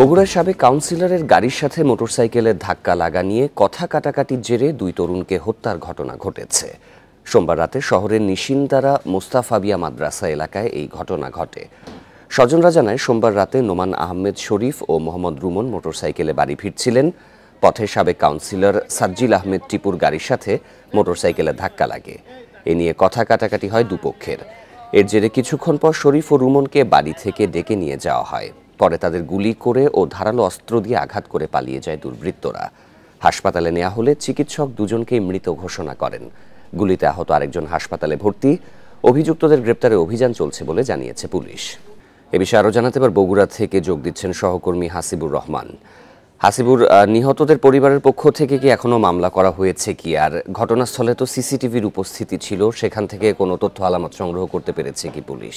বগুড়ার সাবেক কাউন্সিলরের গাড়ির সাথে মোটরসাইকেলের ধাক্কা লাগা নিয়ে কথা কাটাকাটির জেরে দুই তরুণকে হত্যার ঘটনা ঘটেছে সোমবার রাতে শহরের নিশিন্দারা মোস্তাফাবিয়া মাদ্রাসা এলাকায় এই ঘটনা ঘটে স্বজনরা জানায় সোমবার রাতে নোমান আহমেদ শরীফ ও মোহাম্মদ রুমন মোটরসাইকেলে বাড়ি ফিরছিলেন পথে সাবেক কাউন্সিলর সাজ্জিল আহমেদ টিপুর গাড়ির সাথে মোটরসাইকেলে ধাক্কা লাগে এ নিয়ে কথা কাটাকাটি হয় দুপক্ষের এর জেরে কিছুক্ষণ পর শরীফ ও রুমনকে বাড়ি থেকে ডেকে নিয়ে যাওয়া হয় পরে তাদের গুলি করে ও ধারালো অস্ত্র দিয়ে আঘাত করে পালিয়ে যায় দুর্বৃত্তরা হাসপাতালে নেওয়া হলে চিকিৎসক দুজনকেই মৃত ঘোষণা করেন গুলিতে আহত আরেকজন হাসপাতালে ভর্তি অভিযুক্তদের গ্রেপ্তারে অভিযান চলছে বলে জানিয়েছে পুলিশ এ বিষয়ে আরও জানাতে পার বগুড়া থেকে যোগ দিচ্ছেন সহকর্মী হাসিবুর রহমান হাসিবুর নিহতদের পরিবারের পক্ষ থেকে কি এখনো মামলা করা হয়েছে কি আর ঘটনাস্থলে তো সিসিটিভির উপস্থিতি ছিল সেখান থেকে কোনো তথ্য আলামত সংগ্রহ করতে পেরেছে কি পুলিশ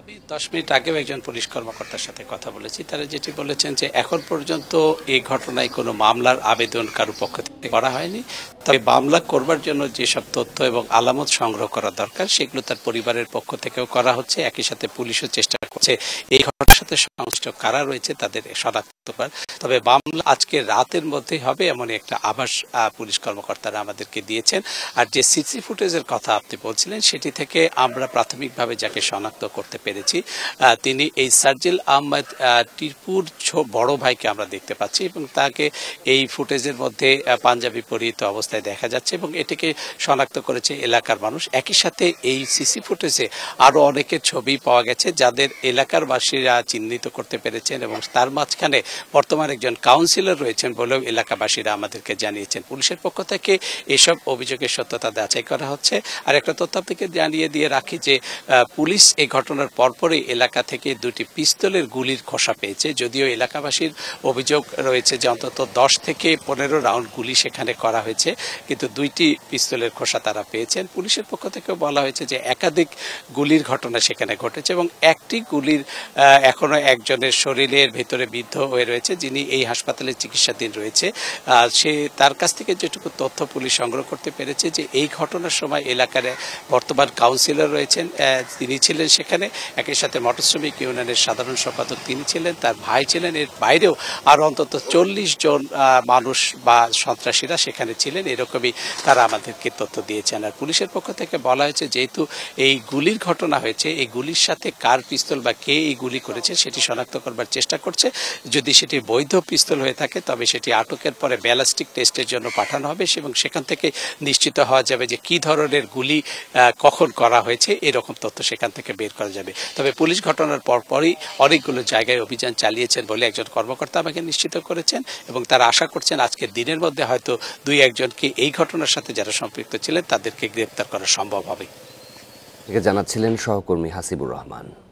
আমি দশ মিনিট আগেও একজন পুলিশ কর্মকর্তার সাথে কথা বলেছি তারা যেটি বলেছেন যে এখন পর্যন্ত এই ঘটনায় কোনো মামলার আবেদন কারো পক্ষ থেকে করা হয়নি তবে মামলা করবার জন্য যেসব তথ্য এবং আলামত সংগ্রহ করা দরকার সেগুলো তার পরিবারের পক্ষ থেকেও করা হচ্ছে একই সাথে পুলিশও চেষ্টা করছে এই ঘটনার সাথে সংশ্লিষ্ট কারা রয়েছে তাদের শনাক্ত করার তবে মামলা আজকে রাতের মধ্যেই হবে এমন একটা আভাস পুলিশ কর্মকর্তারা আমাদেরকে দিয়েছেন আর যে সিসি ফুটেজের কথা আপনি বলছিলেন সেটি থেকে আমরা প্রাথমিকভাবে যাকে শনাক্ত করতে পেরেছি তিনি এই সার্জিল আহমেদ টিপুর বড় ভাইকে আমরা দেখতে পাচ্ছি এবং তাকে এই ফুটেজের মধ্যে পাঞ্জাবি পরিহিত অবস্থায় দেখা যাচ্ছে এবং এটিকে শনাক্ত করেছে এলাকার মানুষ একই সাথে এই সিসি ফুটেজে আরও অনেকের ছবি পাওয়া গেছে যাদের এলাকার বাসীরা চিহ্নিত করতে পেরেছেন এবং তার মাঝখানে বর্তমান একজন কাউন্সিলর রয়েছেন বলেও এলাকাবাসীরা আমাদেরকে জানিয়েছেন পুলিশের পক্ষ থেকে এসব অভিযোগের সত্যতা যাচাই করা হচ্ছে আর একটা তথ্য থেকে জানিয়ে দিয়ে রাখি যে পুলিশ এই ঘটনার পরপরই এলাকা থেকে দুটি পিস্তলের গুলির খোসা পেয়েছে যদিও এলাকাবাসীর অভিযোগ রয়েছে যে অন্তত দশ থেকে পনেরো রাউন্ড গুলি সেখানে করা হয়েছে কিন্তু দুইটি পিস্তলের খোসা তারা পেয়েছেন পুলিশের পক্ষ থেকেও বলা হয়েছে যে একাধিক গুলির ঘটনা সেখানে ঘটেছে এবং একটি গুলির এখনও একজনের শরীরের ভেতরে বিদ্ধ হয়ে রয়েছে যিনি এই হাসপাতালে চিকিৎসাধীন রয়েছে সে তার কাছ থেকে যেটুকু তথ্য পুলিশ সংগ্রহ করতে পেরেছে যে এই ঘটনার সময় এলাকার বর্তমান কাউন্সিলর রয়েছেন তিনি ছিলেন সেখানে একই সাথে মটর শ্রমিক ইউনিয়নের সাধারণ সম্পাদক তিনি ছিলেন তার ভাই ছিলেন এর বাইরেও আর অন্তত চল্লিশ জন মানুষ বা সন্ত্রাসীরা সেখানে ছিলেন এরকমই তারা আমাদেরকে তথ্য দিয়েছেন আর পুলিশের পক্ষ থেকে বলা হয়েছে যেহেতু এই গুলির ঘটনা হয়েছে এই গুলির সাথে কার পিস্তল বা কে এই গুলি করেছে সেটি শনাক্ত করবার চেষ্টা করছে যদি সেটি বৈধ পিস্তল হয়ে থাকে তবে সেটি আটকের পরে ব্যালাস্টিক টেস্টের জন্য পাঠানো হবে এবং সেখান থেকে নিশ্চিত হওয়া যাবে যে কি ধরনের গুলি কখন করা হয়েছে এরকম তথ্য সেখান থেকে বের করা যাবে তবে পুলিশ ঘটনার পরপরই অনেকগুলো জায়গায় অভিযান চালিয়েছেন বলে একজন কর্মকর্তা আমাকে নিশ্চিত করেছেন এবং তারা আশা করছেন আজকের দিনের মধ্যে হয়তো দুই একজনকে এই ঘটনার সাথে যারা সম্পৃক্ত ছিলেন তাদেরকে গ্রেপ্তার করা সম্ভব হবে জানাচ্ছিলেন সহকর্মী হাসিবুর রহমান